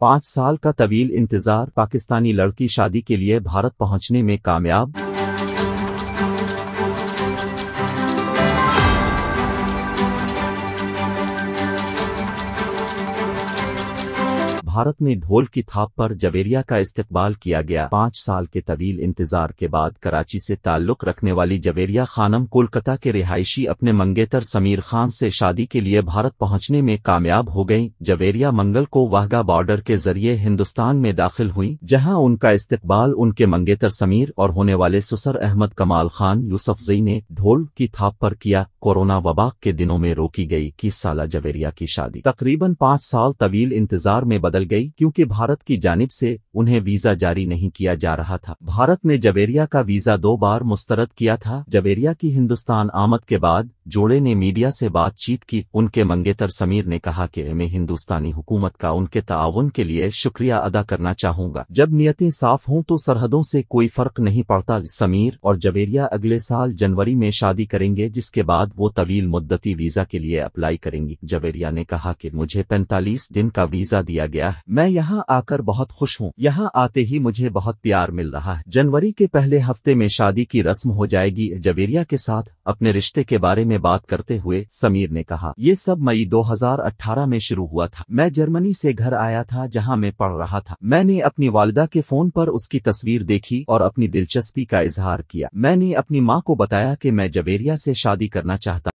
पाँच साल का तवील इंतजार पाकिस्तानी लड़की शादी के लिए भारत पहुंचने में कामयाब भारत में ढोल की थाप पर जवेरिया का इस्तेकबाल किया गया पाँच साल के तवील इंतजार के बाद कराची से ताल्लुक रखने वाली जवेरिया खानम कोलकाता के रिहायशी अपने मंगेतर समीर खान से शादी के लिए भारत पहुंचने में कामयाब हो गयी जवेरिया मंगल को वाहगा बॉर्डर के जरिए हिंदुस्तान में दाखिल हुई जहाँ उनका इस्तेकबाल उनके मंगेतर समीर और होने वाले सुसर अहमद कमाल खान जई ने ढोल की थाप पर किया कोरोना वबाक के दिनों में रोकी गई किस साल जवेरिया की शादी तकरीबन पाँच साल तवील इंतजार में बदल निकल गई क्योंकि भारत की जानब से उन्हें वीजा जारी नहीं किया जा रहा था भारत ने जवेरिया का वीजा दो बार मुस्तरद किया था जबेरिया की हिंदुस्तान आमद के बाद जोड़े ने मीडिया से बातचीत की उनके मंगेतर समीर ने कहा कि मैं हिंदुस्तानी हुकूमत का उनके ताउन के लिए शुक्रिया अदा करना चाहूंगा जब नियतें साफ हों तो सरहदों से कोई फर्क नहीं पड़ता समीर और जवेरिया अगले साल जनवरी में शादी करेंगे जिसके बाद वो तवील मुद्दती वीजा के लिए अप्लाई करेंगी जवेरिया ने कहा कि मुझे पैंतालीस दिन का वीजा दिया गया है मैं यहाँ आकर बहुत खुश हूँ यहाँ आते ही मुझे बहुत प्यार मिल रहा है जनवरी के पहले हफ्ते में शादी की रस्म हो जाएगी जवेरिया के साथ अपने रिश्ते के बारे में बात करते हुए समीर ने कहा ये सब मई 2018 में शुरू हुआ था मैं जर्मनी से घर आया था जहां मैं पढ़ रहा था मैंने अपनी वालदा के फोन पर उसकी तस्वीर देखी और अपनी दिलचस्पी का इजहार किया मैंने अपनी माँ को बताया कि मैं जबेरिया से शादी करना चाहता